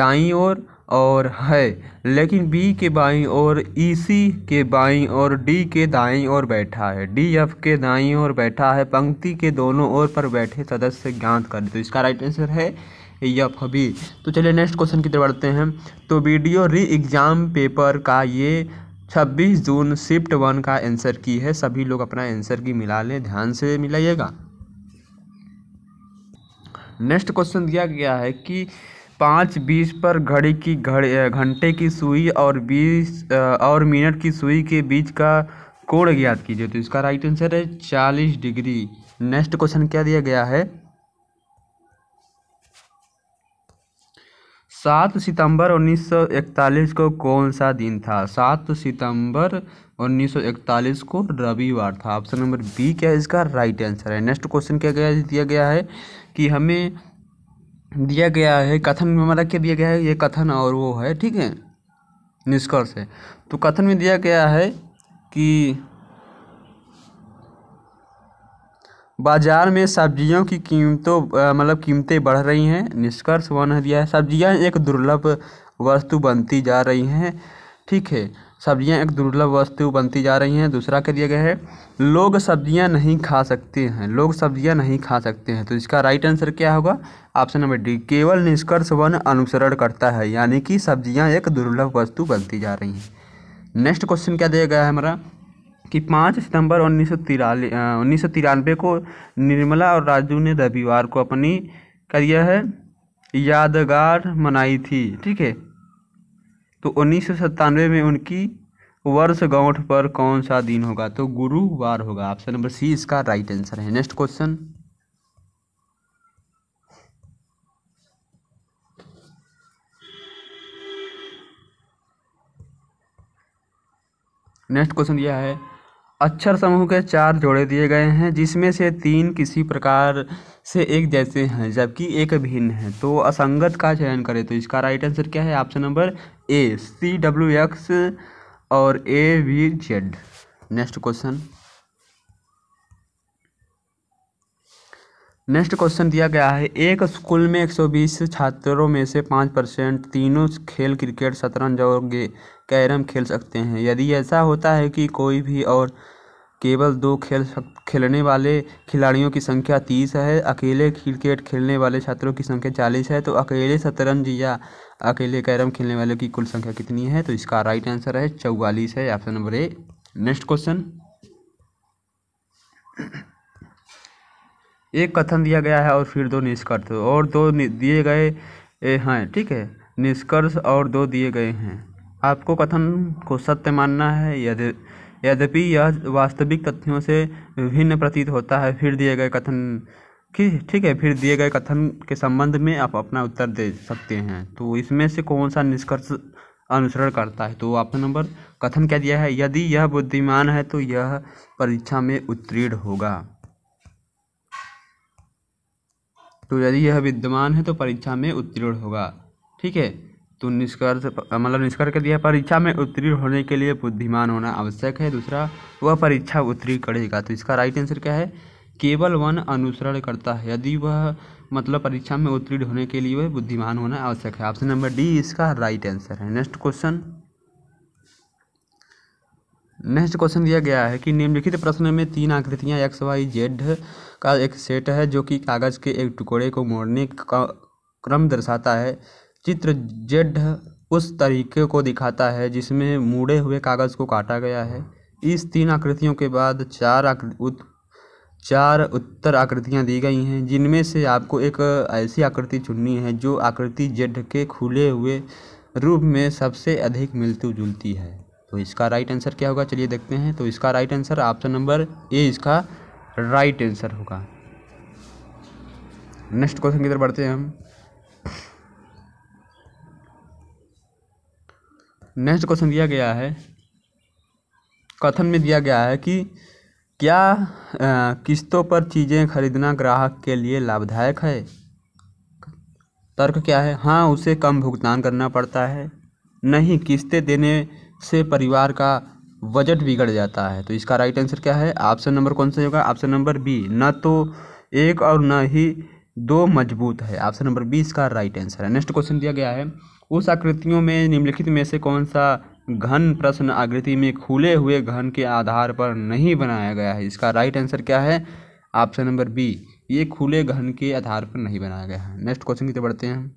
दाई ओर और है लेकिन बी के बाई और ई सी के बाई और डी के दाई ओर बैठा है डी एफ के दाई ओर बैठा है पंक्ति के दोनों ओर पर बैठे सदस्य ज्ञात कर तो इसका राइट आंसर है एफ फबी तो चलिए नेक्स्ट क्वेश्चन की तरफ बढ़ते हैं तो वीडियो री एग्ज़ाम पेपर का ये छब्बीस जून शिफ्ट वन का आंसर की है सभी लोग अपना आंसर की मिला लें ध्यान से मिलाइएगा नेक्स्ट क्वेश्चन दिया गया है कि पाँच बीस पर घड़ी की घड़ी घंटे की सुई और बीस और मिनट की सुई के बीच का कोण ज्ञात कीजिए तो इसका राइट आंसर है चालीस डिग्री नेक्स्ट क्वेश्चन क्या दिया गया है सात सितंबर 1941 को कौन सा दिन था सात सितंबर 1941 को रविवार था ऑप्शन नंबर बी क्या है इसका राइट आंसर है नेक्स्ट क्वेश्चन क्या गया दिया गया है कि हमें दिया गया है कथन में हमारा क्या दिया गया है ये कथन और वो है ठीक है निष्कर्ष है तो कथन में दिया गया है कि बाज़ार में सब्जियों की कीमतों मतलब कीमतें बढ़ रही हैं निष्कर्ष वन दिया है सब्जियाँ एक दुर्लभ वस्तु बनती जा रही हैं ठीक है सब्जियाँ एक दुर्लभ वस्तु बनती जा रही हैं दूसरा कह दिया गया है लोग सब्जियाँ नहीं खा सकते हैं लोग सब्जियाँ नहीं खा सकते हैं तो इसका राइट आंसर क्या होगा ऑप्शन नंबर डी केवल निष्कर्ष वन अनुसरण करता है यानी कि सब्जियाँ एक दुर्लभ वस्तु बनती जा रही हैं नेक्स्ट क्वेश्चन क्या दिया गया है हमारा कि पाँच सितंबर उन्नीस सौ तिराली उन्नीस सौ तिरानवे को निर्मला और राजू ने रविवार को अपनी का है यादगार मनाई थी ठीक है तो उन्नीस सौ सत्तानवे में उनकी वर्षगांठ पर कौन सा दिन होगा तो गुरुवार होगा ऑप्शन नंबर सी इसका राइट आंसर है नेक्स्ट क्वेश्चन नेक्स्ट क्वेश्चन यह है अक्षर समूह के चार जोड़े दिए गए हैं जिसमें से तीन किसी प्रकार से एक जैसे हैं जबकि एक भिन्न है तो असंगत का चयन करें तो इसका राइट आंसर क्या है option number A C W X और A V Z next question next question दिया गया है एक स्कूल में 120 छात्रों में से पाँच परसेंट तीनों खेल क्रिकेट शतरंज और कैरम खेल सकते हैं यदि ऐसा होता है कि कोई भी और केवल दो खेल खेलने वाले खिलाड़ियों की संख्या तीस है अकेले क्रिकेट खेलने वाले छात्रों की संख्या चालीस है तो अकेले शतरंज या अकेले कैरम खेलने वालों की कुल संख्या कितनी है तो इसका राइट आंसर है चौवालीस है option number A next question एक कथन दिया गया है और फिर दो निष्कर्ष और दो दिए गए हैं ठीक है निष्कर्ष और दो दिए गए हैं आपको कथन को सत्य मानना है यदि यद्यपि यह वास्तविक तथ्यों से भिन्न प्रतीत होता है फिर दिए गए कथन की ठीक है फिर दिए गए कथन के संबंध में आप अपना उत्तर दे सकते हैं तो इसमें से कौन सा निष्कर्ष अनुसरण करता है तो आप नंबर कथन क्या दिया है यदि यह बुद्धिमान है तो यह परीक्षा में उत्तीर्ण होगा तो यदि यह विद्यमान है तो परीक्षा में उत्तीर्ण होगा ठीक है तो निष्कर्ष मतलब निष्कर्ष कर दिया परीक्षा में उत्तीर्ण होने के लिए बुद्धिमान होना आवश्यक है दूसरा वह परीक्षा उत्तीर्ण करेगा तो इसका राइट आंसर क्या है केवल वन अनुसरण करता है यदि वह मतलब परीक्षा में उत्तीर्ण होने के लिए वह बुद्धिमान होना आवश्यक है ऑप्शन नंबर डी इसका राइट आंसर है नेक्स्ट क्वेश्चन नेक्स्ट क्वेश्चन दिया गया है कि निम्नलिखित प्रश्न में तीन आकृतियां एक्स वाई जेड का एक सेट है जो कि कागज़ के एक टुकड़े को मोड़ने का क्रम दर्शाता है चित्र जेड उस तरीके को दिखाता है जिसमें मुड़े हुए कागज को काटा गया है इस तीन आकृतियों के बाद चार आकृत चार उत्तर आकृतियाँ दी गई हैं जिनमें से आपको एक ऐसी आकृति चुननी है जो आकृति जेड के खुले हुए रूप में सबसे अधिक मिलती जुलती है तो इसका राइट आंसर क्या होगा चलिए देखते हैं तो इसका right answer option number A इसका राइट आंसर होगा नेक्स्ट क्वेश्चन की तरफ बढ़ते हैं हम नेक्स्ट क्वेश्चन दिया गया है कथन में दिया गया है कि क्या किस्तों पर चीज़ें खरीदना ग्राहक के लिए लाभदायक है तर्क क्या है हाँ उसे कम भुगतान करना पड़ता है नहीं किस्तें देने से परिवार का बजट बिगड़ जाता है तो इसका राइट आंसर क्या है ऑप्शन नंबर कौन सा होगा ऑप्शन नंबर बी न तो एक और न ही दो मजबूत है ऑप्शन नंबर बी इसका राइट आंसर है नेक्स्ट क्वेश्चन दिया गया है उस आकृतियों में निम्नलिखित में से कौन सा घन प्रश्न आकृति में खुले हुए घन के आधार पर नहीं बनाया गया है इसका राइट आंसर क्या है ऑप्शन नंबर बी ये खुले घन के आधार पर नहीं बनाया गया है नेक्स्ट क्वेश्चन की तरफ बढ़ते हैं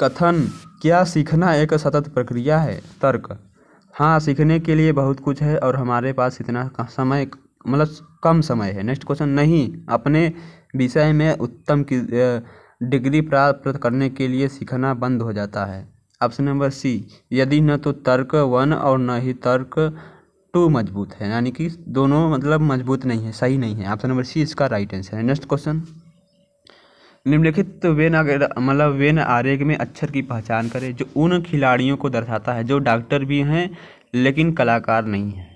कथन क्या सीखना एक सतत प्रक्रिया है तर्क हाँ सीखने के लिए बहुत कुछ है और हमारे पास इतना समय मतलब कम समय है नेक्स्ट क्वेश्चन नहीं अपने विषय में उत्तम की डिग्री प्राप्त करने के लिए सीखना बंद हो जाता है ऑप्शन नंबर सी यदि न तो तर्क वन और न ही तर्क टू मजबूत है यानी कि दोनों मतलब मजबूत नहीं है सही नहीं है ऑप्शन नंबर सी इसका राइट आंसर है नेक्स्ट क्वेश्चन निम्नलिखित तो वेन अगर मतलब वेन आरेख में अक्षर की पहचान करें जो उन खिलाड़ियों को दर्शाता है जो डॉक्टर भी हैं लेकिन कलाकार नहीं हैं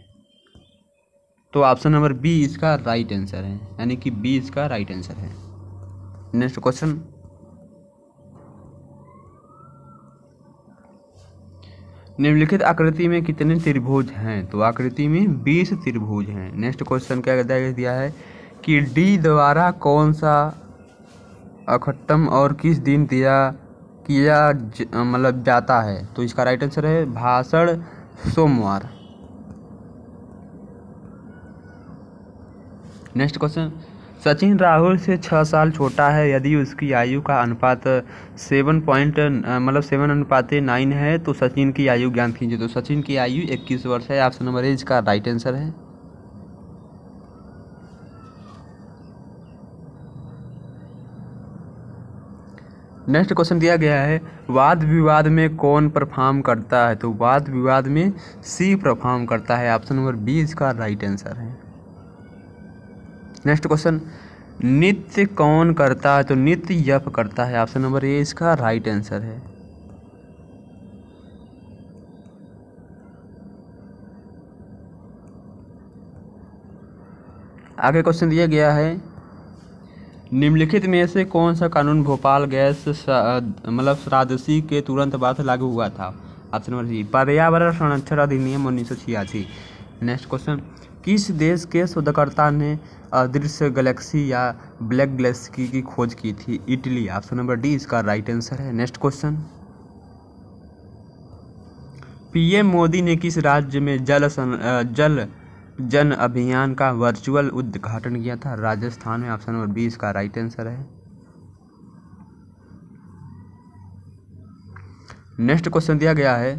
तो ऑप्शन नंबर बी इसका राइट आंसर है यानी कि बी इसका राइट आंसर है नेक्स्ट क्वेश्चन निम्नलिखित आकृति में कितने त्रिभुज हैं तो आकृति में बीस त्रिभुज हैं नेक्स्ट क्वेश्चन क्या दिया है कि डी द्वारा कौन सा अखट्टम और किस दिन दिया किया मतलब जाता है तो इसका राइट आंसर है भाषण सोमवार नेक्स्ट क्वेश्चन सचिन राहुल से छः साल छोटा है यदि उसकी आयु का अनुपात सेवन पॉइंट मतलब सेवन अनुपात नाइन है तो सचिन की आयु ज्ञान कीजिए तो सचिन की आयु इक्कीस वर्ष है ऑप्शन नंबर ए इसका राइट आंसर है नेक्स्ट क्वेश्चन दिया गया है वाद विवाद में कौन परफॉर्म करता है तो वाद विवाद में सी परफॉर्म करता है ऑप्शन नंबर बी इसका राइट आंसर है नेक्स्ट क्वेश्चन नित्य कौन करता है तो नित्य यप करता है ऑप्शन नंबर ए इसका राइट आंसर है आगे क्वेश्चन दिया गया है निम्नलिखित में से कौन सा कानून भोपाल गैस मतलब श्रादसी के तुरंत बाद लागू हुआ था ऑप्शन नंबर सी पर्यावरण संरक्षण अधिनियम उन्नीस सौ छियासी नेक्स्ट क्वेश्चन किस देश के शोधकर्ता ने अदृश्य गैलेक्सी या ब्लैक गैलेक्सी की खोज की थी इटली ऑप्शन नंबर डी इसका राइट आंसर है नेक्स्ट क्वेश्चन पीएम मोदी ने किस राज्य में जल सन, जल जन अभियान का वर्चुअल उद्घाटन किया था राजस्थान में ऑप्शन नंबर बी इसका राइट आंसर है नेक्स्ट क्वेश्चन दिया गया है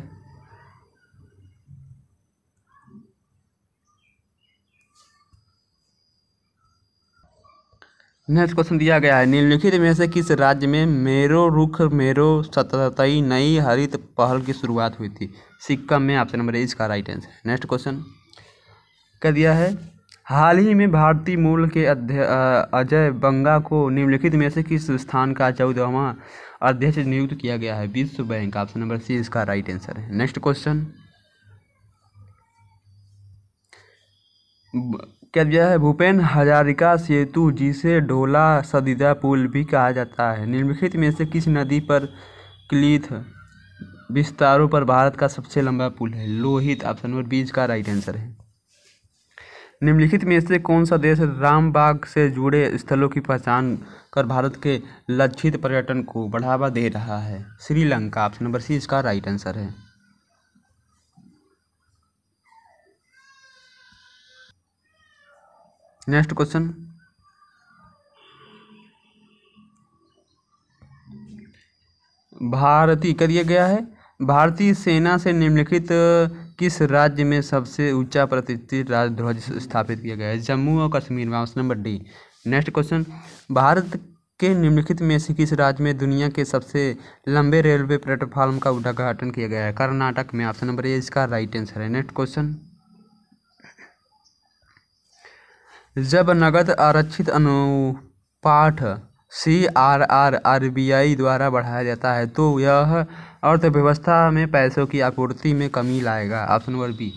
नेक्स्ट क्वेश्चन दिया गया है निम्नलिखित में से किस राज्य में मेरो रुख मेरो सततई नई हरित पहल की शुरुआत हुई थी सिक्किम में ऑप्शन नंबर इसका राइट आंसर नेक्स्ट क्वेश्चन क्या दिया है हाल ही में भारतीय मूल के अजय बंगा को निम्नलिखित में से किस स्थान का चौदहवा अध्यक्ष नियुक्त किया गया है विश्व बैंक ऑप्शन नंबर सी इसका राइट आंसर है नेक्स्ट क्वेश्चन क्या दिया है भूपेन हजारिका सेतु जिसे ढोला सदीदा पुल भी कहा जाता है निम्नलिखित में से किस नदी पर क्लीथ विस्तारों पर भारत का सबसे लंबा पुल है लोहित ऑप्शन नंबर बीस का राइट आंसर है निम्नलिखित में से कौन सा देश रामबाग से जुड़े स्थलों की पहचान कर भारत के लक्षित पर्यटन को बढ़ावा दे रहा है श्रीलंका ऑप्शन नंबर सी इसका राइट आंसर है नेक्स्ट क्वेश्चन भारती दिया गया है भारतीय सेना से निम्नलिखित किस राज्य में सबसे ऊंचा प्रतिष्ठित राजध्वज स्थापित किया गया है जम्मू और कश्मीर में option number D next question Bharat के निम्नलिखित में से किस राज्य में दुनिया के सबसे लंबे रेलवे प्लेटफॉर्म का उद्घाटन किया गया है कर्नाटक में ऑप्शन नंबर ए इसका राइट आंसर है नेक्स्ट क्वेश्चन जब नगद आरक्षित अनुपात बी आई द्वारा बढ़ाया जाता है तो यह अर्थव्यवस्था में पैसों की आपूर्ति में कमी लाएगा ऑप्शन नंबर बी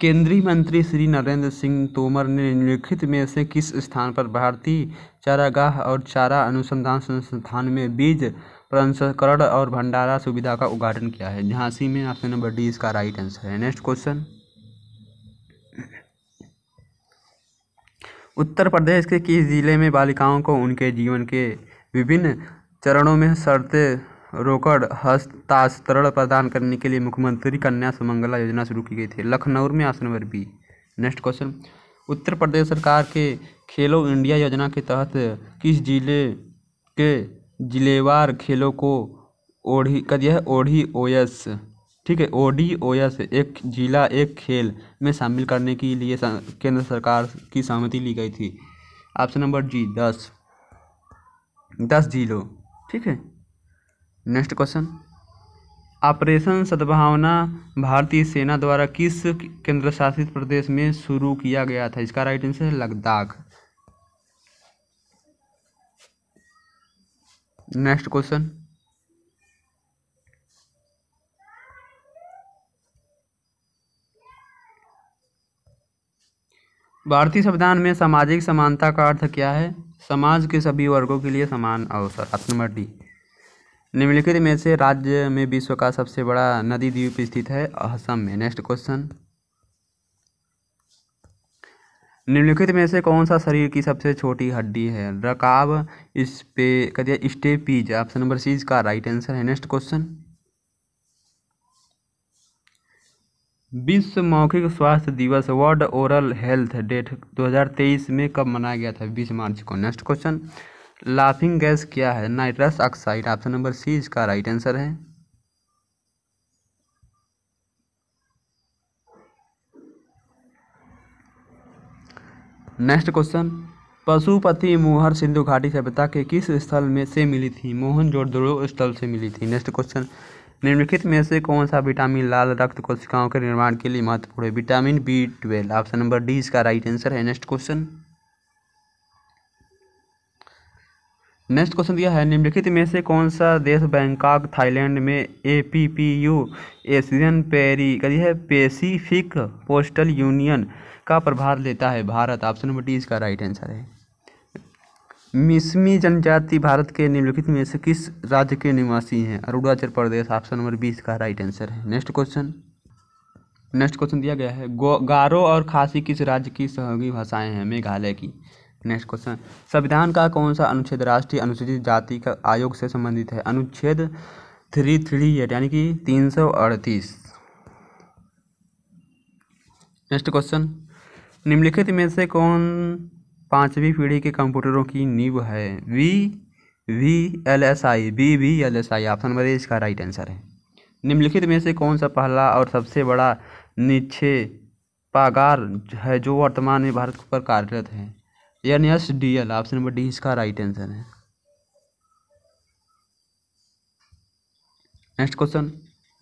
केंद्रीय मंत्री श्री नरेंद्र सिंह तोमर ने निम्नलिखित में से किस स्थान पर भारतीय चारागाह और चारा अनुसंधान संस्थान में बीज प्रसंस्करण और भंडारा सुविधा का उद्घाटन किया है झांसी में ऑप्शन नंबर डी इसका राइट आंसर है नेक्स्ट क्वेश्चन उत्तर प्रदेश के किस जिले में बालिकाओं को उनके जीवन के विभिन्न चरणों में शर्ते रोकड़ हस्ताक्षरण प्रदान करने के लिए मुख्यमंत्री कन्या सुमंगला योजना शुरू की गई थी लखनऊ में आसन number B next question Uttar Pradesh सरकार के खेलो इंडिया योजना के तहत किस जिले के जिलेवार खेलों को ओढ़ी कद यह ओढ़ी ओएस ठीक है ओ डी ओ एस एक जिला एक खेल में शामिल करने के लिए केंद्र सरकार की सहमति ली गई थी ऑप्शन नंबर जी दस दस जिलो ठीक है नेक्स्ट क्वेश्चन ऑपरेशन सद्भावना भारतीय सेना द्वारा किस केंद्र शासित प्रदेश में शुरू किया गया था इसका राइट आंसर है लद्दाख नेक्स्ट क्वेश्चन भारतीय संविधान में सामाजिक समानता का अर्थ क्या है समाज के सभी वर्गों के लिए समान अवसर ऑप्शन नंबर डी निम्नलिखित में से राज्य में विश्व का सबसे बड़ा नदी द्वीप स्थित है असम में नेक्स्ट क्वेश्चन निम्नलिखित में से कौन सा शरीर की सबसे छोटी हड्डी है रकाब इस पे कह दिया स्टेपीज ऑप्शन नंबर सी इसका राइट आंसर है नेक्स्ट क्वेश्चन विश्व मौखिक स्वास्थ्य दिवस वर्ल्ड ओरल हेल्थ डेट 2023 में कब मनाया गया था 20 मार्च को नेक्स्ट क्वेश्चन लाफिंग गैस क्या है nitrous oxide option number C इसका राइट आंसर है नेक्स्ट क्वेश्चन पशुपति मोहर सिंधु घाटी सभ्यता के किस स्थल में से मिली थी मोहन दो स्थल से मिली थी नेक्स्ट क्वेश्चन निम्नलिखित में से कौन सा विटामिन लाल रक्त कोशिकाओं के निर्माण के लिए महत्वपूर्ण है vitamin B twelve option number D इसका राइट आंसर है नेक्स्ट क्वेश्चन नेक्स्ट क्वेश्चन दिया है निम्नलिखित में से कौन सा देश बैंकॉक थाईलैंड में A P P U Asian पेरी करी है पेसिफिक पोस्टल यूनियन का प्रभार लेता है भारत ऑप्शन नंबर डी इसका राइट आंसर है मिसमी जनजाति भारत के निम्नलिखित में से किस राज्य के निवासी हैं अरुणाचल प्रदेश ऑप्शन नंबर बीस का राइट आंसर है नेक्स्ट क्वेश्चन नेक्स्ट क्वेश्चन दिया गया है गारो और खासी किस राज्य की सहयोगी भाषाएं हैं मेघालय की नेक्स्ट क्वेश्चन संविधान का कौन सा अनुच्छेद राष्ट्रीय अनुसूचित जाति का आयोग से संबंधित है अनुच्छेद थ्री थ्री एट यानी कि तीन सौ अड़तीस नेक्स्ट क्वेश्चन निम्नलिखित में से कौन पांचवी पीढ़ी के कंप्यूटरों की नींव है V V L S I B V L S I option number A इसका राइट आंसर है निम्नलिखित में से कौन सा पहला और सबसे बड़ा पागार है जो वर्तमान में भारत पर कार्यरत है N S D L option number D इसका राइट आंसर है नेक्स्ट क्वेश्चन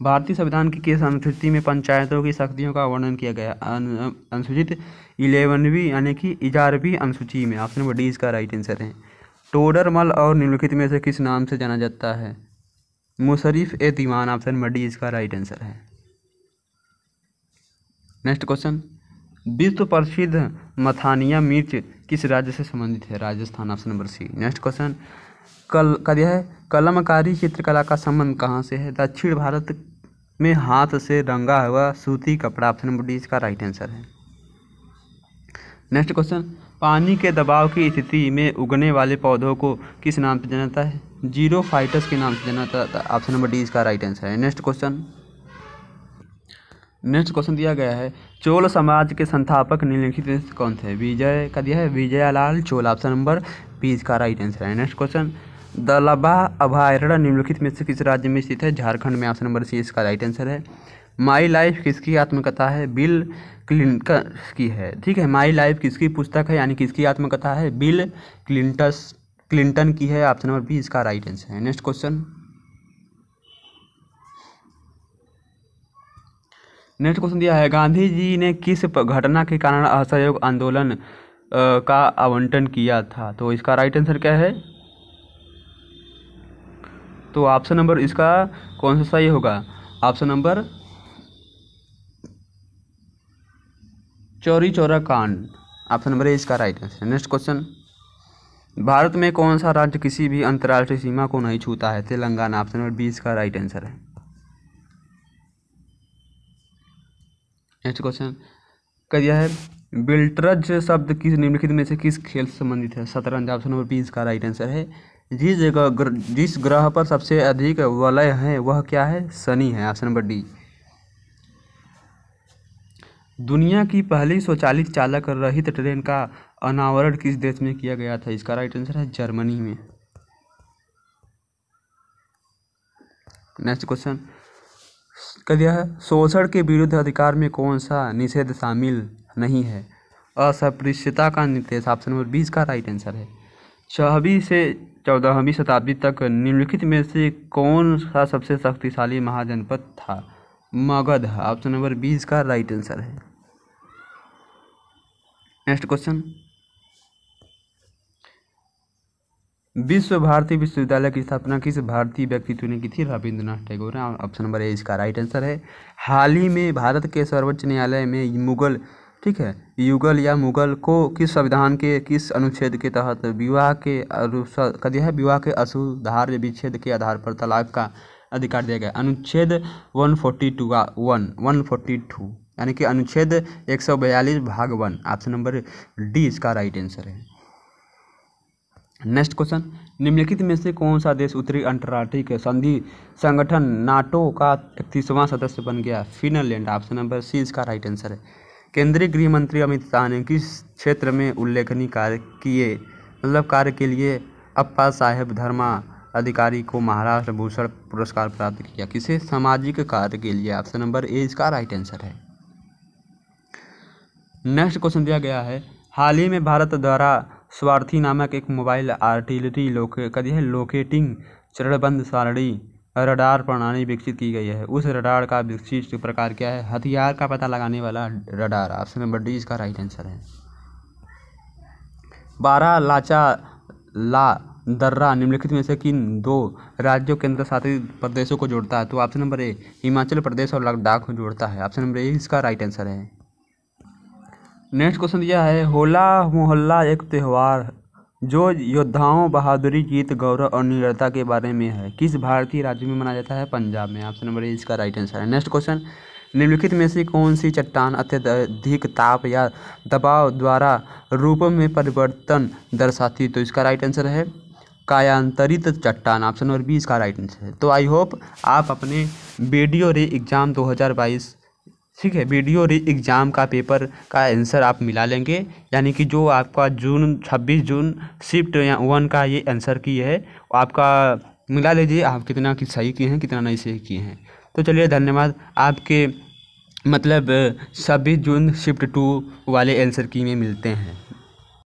भारतीय संविधान की किस अनुसूची में पंचायतों की शक्तियों का वर्णन किया गया अनुसूचित इलेवनवीं यानी कि इजारवी अनुसूची में ऑप्शन नंबर डी इसका राइट आंसर है टोडरमल और निम्नलिखित में से किस नाम से जाना जाता है मुशरफ ए दीवान ऑप्शन नंबर डी इसका राइट आंसर है नेक्स्ट क्वेश्चन विश्व प्रसिद्ध मथानिया मिर्च किस राज्य से संबंधित है Rajasthan option number C next question कल का दिया है कलमकारी चित्रकला का संबंध कहाँ से है दक्षिण भारत में हाथ से रंगा हुआ सूती कपड़ा ऑप्शन नंबर डी इसका राइट आंसर है नेक्स्ट क्वेश्चन पानी के दबाव की स्थिति में उगने वाले पौधों को किस नाम से जाना जाता है जीरो फाइटस के नाम से जाना जाता है ऑप्शन नंबर डी इसका राइट आंसर है नेक्स्ट क्वेश्चन नेक्स्ट क्वेश्चन दिया गया है चोल समाज के संस्थापक निम्नलिखित कौन थे विजय का दिया है Vijayalaya Chola option number B इसका राइट आंसर है नेक्स्ट क्वेश्चन दलाबा अभयारण्य निम्नलिखित में से किस राज्य में स्थित है झारखंड में ऑप्शन नंबर सी इसका राइट आंसर है माई लाइफ किसकी आत्मकथा है बिल क्लिंटस की है ठीक है माई लाइफ किसकी पुस्तक है यानी किसकी आत्मकथा है बिल क्लिंटस क्लिंटन की है ऑप्शन नंबर बी इसका राइट आंसर है नेक्स्ट क्वेश्चन नेक्स्ट क्वेश्चन दिया है गांधी जी ने किस घटना के कारण असहयोग आंदोलन का आवंटन किया था तो इसका राइट आंसर क्या है तो ऑप्शन नंबर इसका कौन सा सही होगा ऑप्शन नंबर चौरी चौरा कांड ऑप्शन नंबर ए इसका right answer next question Bharat में कौन सा राज्य किसी भी अंतर्राष्ट्रीय सीमा को नहीं छूता है तेलंगाना ऑप्शन नंबर बी इसका राइट आंसर है नेक्स्ट क्वेश्चन कह दिया है बिल्टरज शब्द किस निम्नलिखित में से किस खेल से संबंधित है शतरंज ऑप्शन नंबर बी इसका राइट आंसर है जिस जगह ग्र, जिस ग्रह पर सबसे अधिक वलय हैं वह क्या है शनि है ऑप्शन नंबर डी दुनिया की पहली स्वचालित चालक रहित ट्रेन का अनावरण किस देश में किया गया था इसका राइट आंसर है जर्मनी में नेक्स्ट क्वेश्चन कह दिया है शोषण के विरुद्ध अधिकार में कौन सा निषेध शामिल नहीं है असपृश्यता का निर्देश ऑप्शन नंबर बीस का राइट आंसर है छवी से चौदहवीं शताब्दी तक निम्नलिखित में से कौन सा सबसे शक्तिशाली महाजनपद था मगध ऑप्शन नंबर बी इसका राइट आंसर है नेक्स्ट क्वेश्चन विश्व भारती विश्वविद्यालय की स्थापना किस भारतीय व्यक्तित्व ने की थी Rabindranath Tagore option number A इसका राइट आंसर है हाल ही में भारत के सर्वोच्च न्यायालय में मुगल ठीक है युगल या मुगल को किस संविधान के किस अनुच्छेद के तहत विवाह के अनुसार है विवाह के असुधार्य विच्छेद के आधार पर तलाक का अधिकार दिया गया अनुच्छेद 142 वन वन फोर्टी टू यानी कि अनुच्छेद 142 भाग वन ऑप्शन नंबर डी इसका राइट आंसर है नेक्स्ट क्वेश्चन निम्नलिखित में से कौन सा देश उत्तरी अंटार्कटिक संधि संगठन नाटो का इकतीसवां सदस्य बन गया फिनलैंड ऑप्शन नंबर सी इसका राइट आंसर है केंद्रीय गृह मंत्री अमित शाह ने किस क्षेत्र में उल्लेखनीय कार्य किए मतलब कार्य के लिए अप्पा साहेब धर्मा अधिकारी को महाराष्ट्र भूषण पुरस्कार प्राप्त किया किसे सामाजिक कार्य के लिए ऑप्शन नंबर ए इसका राइट आंसर है नेक्स्ट क्वेश्चन दिया गया है हाल ही में भारत द्वारा स्वार्थी नामक एक मोबाइल आर्टिलरी लोके कदी है लोकेटिंग चरणबंद सारणी रडार प्रणाली विकसित की गई है उस रडार का विशिष्ट प्रकार क्या है हथियार का पता लगाने वाला रडार ऑप्शन नंबर डी इसका राइट आंसर है बारह लाचा ला दर्रा निम्नलिखित में से किन दो राज्यों केंद्र शासित प्रदेशों को जोड़ता है तो option number A Himachal Pradesh और लद्दाख को जोड़ता है ऑप्शन नंबर ए इसका राइट आंसर है नेक्स्ट क्वेश्चन दिया है होला मोहल्ला एक त्यौहार जो योद्धाओं बहादुरी जीत गौरव और निरता के बारे में है किस भारतीय राज्य में मनाया जाता है पंजाब में ऑप्शन नंबर ए इसका राइट आंसर है नेक्स्ट क्वेश्चन निम्नलिखित में से कौन सी चट्टान अत्यधिक ताप या दबाव द्वारा रूप में परिवर्तन दर्शाती तो इसका राइट आंसर है कायांतरित चट्टान ऑप्शन नंबर बी इसका राइट आंसर है तो आई होप आप अपने वीडियो रे एग्ज़ाम 2022 ठीक है वीडियो री एग्ज़ाम का पेपर का आंसर आप मिला लेंगे यानी कि जो आपका जून 26 जून शिफ्ट या वन का ये आंसर की है आपका मिला लीजिए आप कितना कि सही किए हैं कितना नहीं सही किए हैं तो चलिए धन्यवाद आपके मतलब छब्बीस जून शिफ्ट टू वाले आंसर की में मिलते हैं